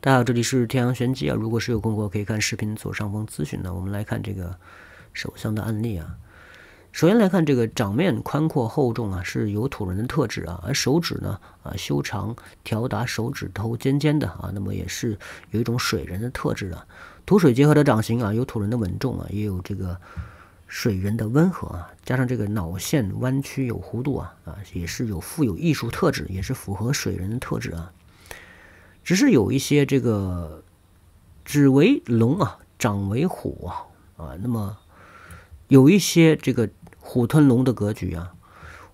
大家好，这里是天阳玄机啊。如果是有困惑，可以看视频左上方咨询呢。我们来看这个手相的案例啊。首先来看这个掌面宽阔厚重啊，是有土人的特质啊。而手指呢啊修长，条达，手指头尖尖的啊，那么也是有一种水人的特质啊。土水结合的掌型啊，有土人的稳重啊，也有这个水人的温和啊。加上这个脑线弯曲有弧度啊啊，也是有富有艺术特质，也是符合水人的特质啊。只是有一些这个指为龙啊，掌为虎啊啊，那么有一些这个虎吞龙的格局啊。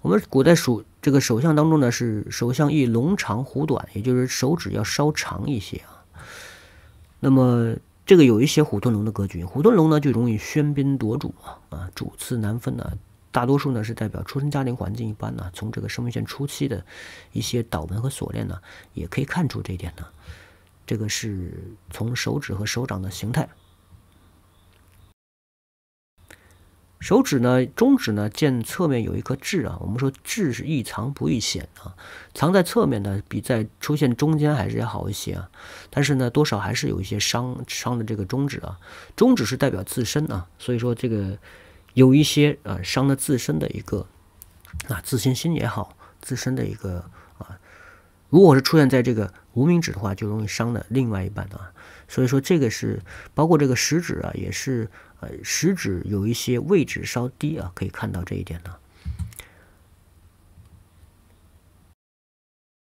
我们古代属这个首相当中呢是首相一龙长虎短，也就是手指要稍长一些啊。那么这个有一些虎吞龙的格局，虎吞龙呢就容易喧宾夺主啊，啊主次难分呢。大多数呢是代表出生家庭环境一般呢，从这个生命线初期的一些导纹和锁链呢，也可以看出这一点呢。这个是从手指和手掌的形态。手指呢，中指呢见侧面有一颗痣啊，我们说痣是易藏不易显啊，藏在侧面呢比在出现中间还是要好一些啊，但是呢，多少还是有一些伤伤的这个中指啊，中指是代表自身啊，所以说这个。有一些呃伤了自身的一个啊自信心也好，自身的一个啊，如果是出现在这个无名指的话，就容易伤了另外一半啊。所以说这个是包括这个食指啊，也是呃食指有一些位置稍低啊，可以看到这一点呢。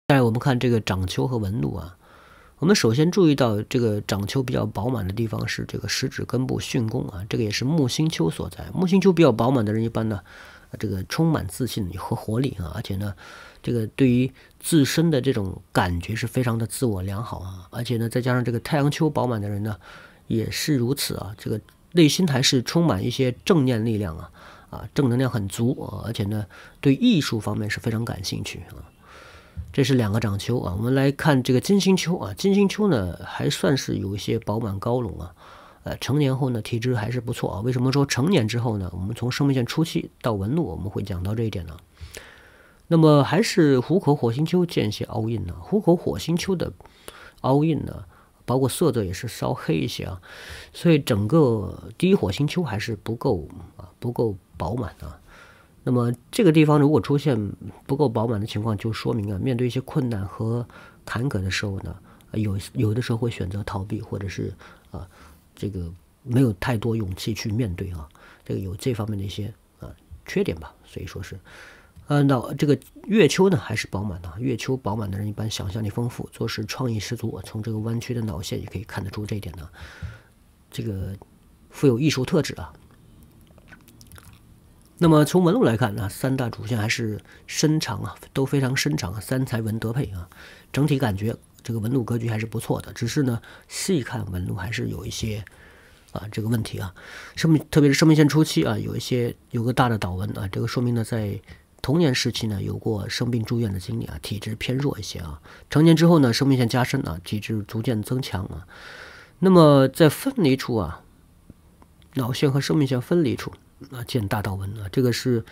再我们看这个掌丘和纹路啊。我们首先注意到，这个掌丘比较饱满的地方是这个食指根部巽宫啊，这个也是木星丘所在。木星丘比较饱满的人，一般呢，这个充满自信和活力啊，而且呢，这个对于自身的这种感觉是非常的自我良好啊，而且呢，再加上这个太阳丘饱满的人呢，也是如此啊，这个内心还是充满一些正念力量啊，啊，正能量很足啊，而且呢，对艺术方面是非常感兴趣啊。这是两个掌丘啊，我们来看这个金星丘啊，金星丘呢还算是有一些饱满高隆啊，呃成年后呢体质还是不错啊。为什么说成年之后呢？我们从生命线初期到纹路，我们会讲到这一点呢。那么还是虎口火星丘间歇凹印呢，虎口火星丘的凹印呢，包括色泽也是稍黑一些啊，所以整个低火星丘还是不够啊，不够饱满啊。那么这个地方如果出现不够饱满的情况，就说明啊，面对一些困难和坎坷的时候呢，有有的时候会选择逃避，或者是啊，这个没有太多勇气去面对啊，这个有这方面的一些啊缺点吧。所以说是，呃，脑这个月球呢还是饱满的。月球饱满的人一般想象力丰富，做事创意十足。从这个弯曲的脑线也可以看得出这一点呢，这个富有艺术特质啊。那么从纹路来看呢，三大主线还是深长啊，都非常深长。三才纹德配啊，整体感觉这个纹路格局还是不错的。只是呢，细看纹路还是有一些啊这个问题啊，生命特别是生命线初期啊，有一些有个大的倒纹啊，这个说明呢，在童年时期呢有过生病住院的经历啊，体质偏弱一些啊。成年之后呢，生命线加深啊，体质逐渐增强啊。那么在分离处啊，脑线和生命线分离处。啊，见大道文啊，这个是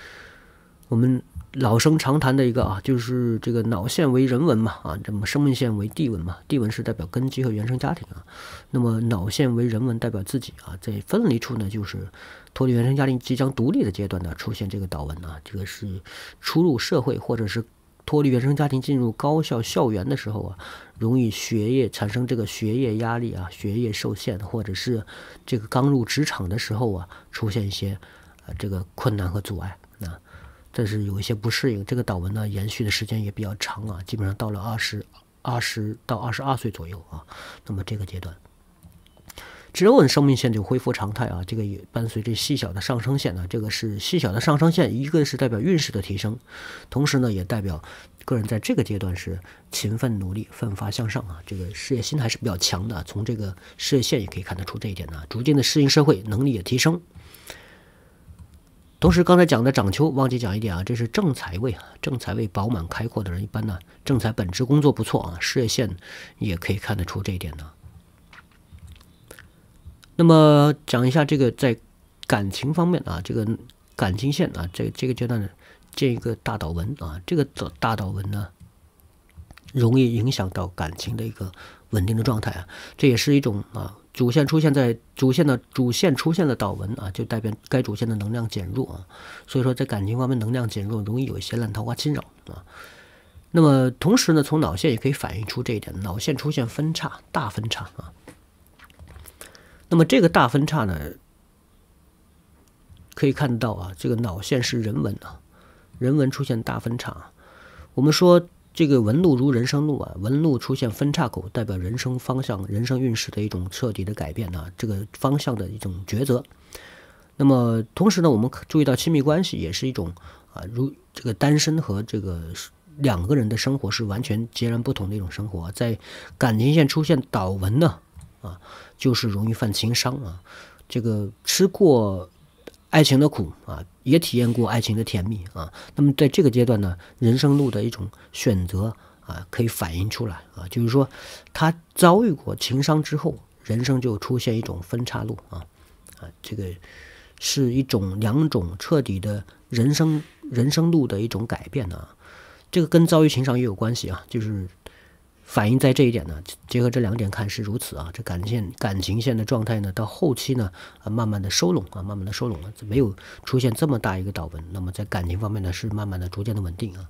我们老生常谈的一个啊，就是这个脑线为人文嘛，啊，这么生命线为地文嘛，地文是代表根基和原生家庭啊，那么脑线为人文代表自己啊，在分离处呢，就是脱离原生家庭、即将独立的阶段呢，出现这个导纹啊，这个是出入社会或者是。脱离原生家庭进入高校校园的时候啊，容易学业产生这个学业压力啊，学业受限，或者是这个刚入职场的时候啊，出现一些呃这个困难和阻碍啊。这是有一些不适应，这个导文呢延续的时间也比较长啊，基本上到了二十、二十到二十二岁左右啊，那么这个阶段。只稳生命线就恢复常态啊，这个也伴随着细小的上升线呢。这个是细小的上升线，一个是代表运势的提升，同时呢也代表个人在这个阶段是勤奋努力、奋发向上啊。这个事业心还是比较强的，从这个事业线也可以看得出这一点呢。逐渐的适应社会，能力也提升。同时刚才讲的长丘，忘记讲一点啊，这是正财位啊。正财位饱满开阔的人，一般呢正财本职工作不错啊。事业线也可以看得出这一点呢。那么讲一下这个在感情方面啊，这个感情线啊，这这个阶段建一个大导纹啊，这个大大导纹呢，容易影响到感情的一个稳定的状态啊。这也是一种啊，主线出现在主线的主线出现了导纹啊，就代表该主线的能量减弱啊。所以说在感情方面能量减弱，容易有一些烂桃花侵扰啊。那么同时呢，从脑线也可以反映出这一点，脑线出现分叉，大分叉啊。那么这个大分叉呢，可以看到啊，这个脑线是人文啊，人文出现大分叉。我们说这个纹路如人生路啊，纹路出现分叉口，代表人生方向、人生运势的一种彻底的改变啊，这个方向的一种抉择。那么同时呢，我们注意到亲密关系也是一种啊，如这个单身和这个两个人的生活是完全截然不同的一种生活，在感情线出现倒纹呢。啊，就是容易犯情伤啊，这个吃过爱情的苦啊，也体验过爱情的甜蜜啊。那么在这个阶段呢，人生路的一种选择啊，可以反映出来啊，就是说他遭遇过情伤之后，人生就出现一种分岔路啊啊，这个是一种两种彻底的人生人生路的一种改变呢，这个跟遭遇情伤也有关系啊，就是。反映在这一点呢，结合这两点看是如此啊。这感情感情线的状态呢，到后期呢啊，慢慢的收拢啊，慢慢的收拢了，没有出现这么大一个倒纹。那么在感情方面呢，是慢慢的、逐渐的稳定啊。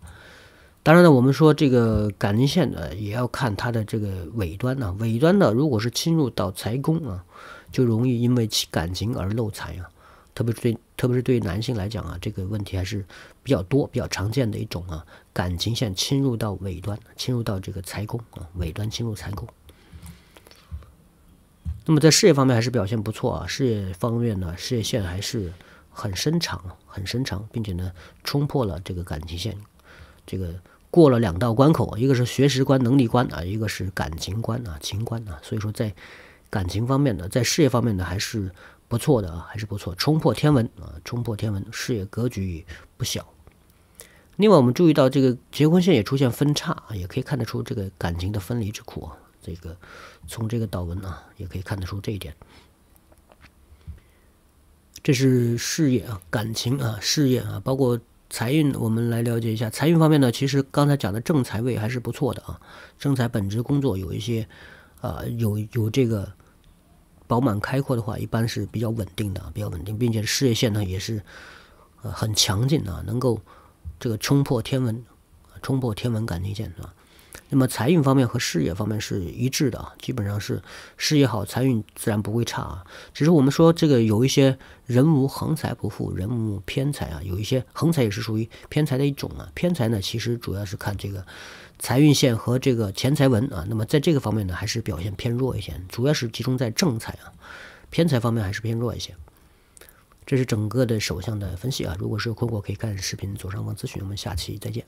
当然呢，我们说这个感情线呢，也要看它的这个尾端呢。尾端呢，如果是侵入到财宫啊，就容易因为其感情而漏财啊。特别是对，特别是对男性来讲啊，这个问题还是比较多、比较常见的一种啊，感情线侵入到尾端，侵入到这个财宫啊，尾端侵入财宫。那么在事业方面还是表现不错啊，事业方面呢，事业线还是很深长、很深长，并且呢，冲破了这个感情线，这个过了两道关口，一个是学识关、能力关啊，一个是感情关啊、情关啊。所以说在感情方面呢，在事业方面呢，还是。不错的啊，还是不错，冲破天文啊，冲破天文，事业格局不小。另外，我们注意到这个结婚线也出现分叉啊，也可以看得出这个感情的分离之苦啊。这个从这个导文啊，也可以看得出这一点。这是事业啊，感情啊，事业啊，包括财运，我们来了解一下财运方面呢。其实刚才讲的正财位还是不错的啊，正财本职工作有一些，呃，有有这个。饱满开阔的话，一般是比较稳定的，比较稳定，并且事业线呢也是，呃很强劲的，能够这个冲破天文，冲破天文感情线，是吧？那么财运方面和事业方面是一致的，基本上是事业好，财运自然不会差啊。只是我们说这个有一些人无横财不富，人无偏财啊，有一些横财也是属于偏财的一种啊。偏财呢，其实主要是看这个财运线和这个钱财纹啊。那么在这个方面呢，还是表现偏弱一些，主要是集中在正财啊，偏财方面还是偏弱一些。这是整个的手相的分析啊。如果是有困惑，可以看视频左上方咨询。我们下期再见。